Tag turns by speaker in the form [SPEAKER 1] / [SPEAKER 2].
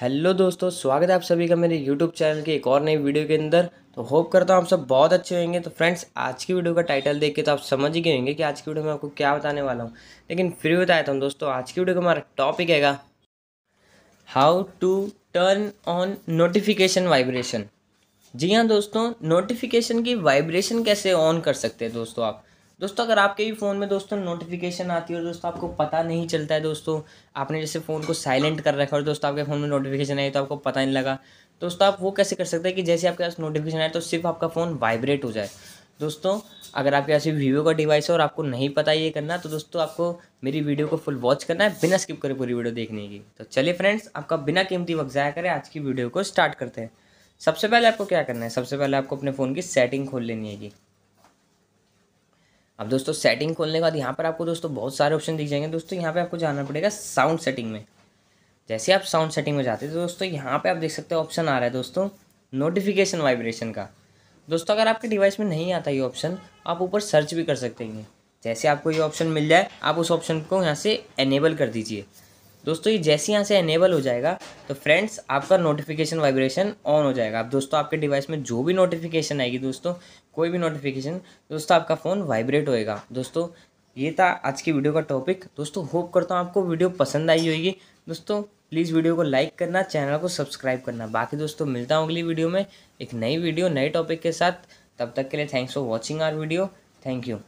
[SPEAKER 1] hello दोस्तों स्वागत है आप सभी का मेरे यूट्यूब चैनल के एक और नई वीडियो के अंदर तो होप करता हूँ आप सब बहुत अच्छे होंगे तो फ्रेंड्स आज की वीडियो का टाइटल देख के तो आप समझ ही गए होंगे कि आज की वीडियो में आपको क्या बताने वाला हूँ लेकिन फिर भी बताया था दोस्तों आज की वीडियो का हमारा टॉपिक है how to turn on notification vibration जी हाँ दोस्तों नोटिफिकेशन की वाइब्रेशन कैसे ऑन कर सकते हैं दोस्तों आप दोस्तों अगर आपके भी फ़ोन में दोस्तों नोटिफिकेशन आती है और दोस्तों आपको पता नहीं चलता है दोस्तों आपने जैसे फ़ोन को साइलेंट कर रखा है और दोस्तों आपके फ़ोन में नोटिफिकेशन आई तो आपको पता नहीं लगा दोस्तों आप वो कैसे कर सकते हैं कि जैसे आपके पास नोटिफिकेशन आए तो सिर्फ आपका फ़ोन वाइब्रेट हो जाए दोस्तों अगर आपके पास वीवो का डिवाइस है और आपको नहीं पता ये करना तो दोस्तों आपको मेरी वीडियो को फुल वॉच करना है बिना स्किप करे पूरी वीडियो देखने की तो चलिए फ्रेंड्स आपका बिना कीमती वक्त ज़ाया करें आज की वीडियो को स्टार्ट करते हैं सबसे पहले आपको क्या करना है सबसे पहले आपको अपने फ़ोन की सेटिंग खोल लेनी है अब दोस्तों सेटिंग खोलने के बाद यहाँ पर आपको दोस्तों बहुत सारे ऑप्शन दिख जाएंगे दोस्तों यहाँ पर आपको जाना पड़ेगा साउंड सेटिंग में जैसे आप साउंड सेटिंग में जाते हैं तो दोस्तों यहाँ पे आप देख सकते हो ऑप्शन आ रहा है दोस्तों नोटिफिकेशन वाइब्रेशन का दोस्तों अगर आपके डिवाइस में नहीं आता ये ऑप्शन आप ऊपर सर्च भी कर सकते हैं जैसे आपको ये ऑप्शन मिल जाए आप उस ऑप्शन को यहाँ से एनेबल कर दीजिए दोस्तों ये जैसे यहाँ से इनेबल हो जाएगा तो फ्रेंड्स आपका नोटिफिकेशन वाइब्रेशन ऑन हो जाएगा अब दोस्तों आपके डिवाइस में जो भी नोटिफिकेशन आएगी दोस्तों कोई भी नोटिफिकेशन दोस्तों आपका फ़ोन वाइब्रेट होएगा दोस्तों ये था आज की वीडियो का टॉपिक दोस्तों होप करता हूँ आपको वीडियो पसंद आई होगी दोस्तों प्लीज़ वीडियो को लाइक करना चैनल को सब्सक्राइब करना बाकी दोस्तों मिलता हूँ अगली वीडियो में एक नई वीडियो नए टॉपिक के साथ तब तक के लिए thanks for watching our video thank you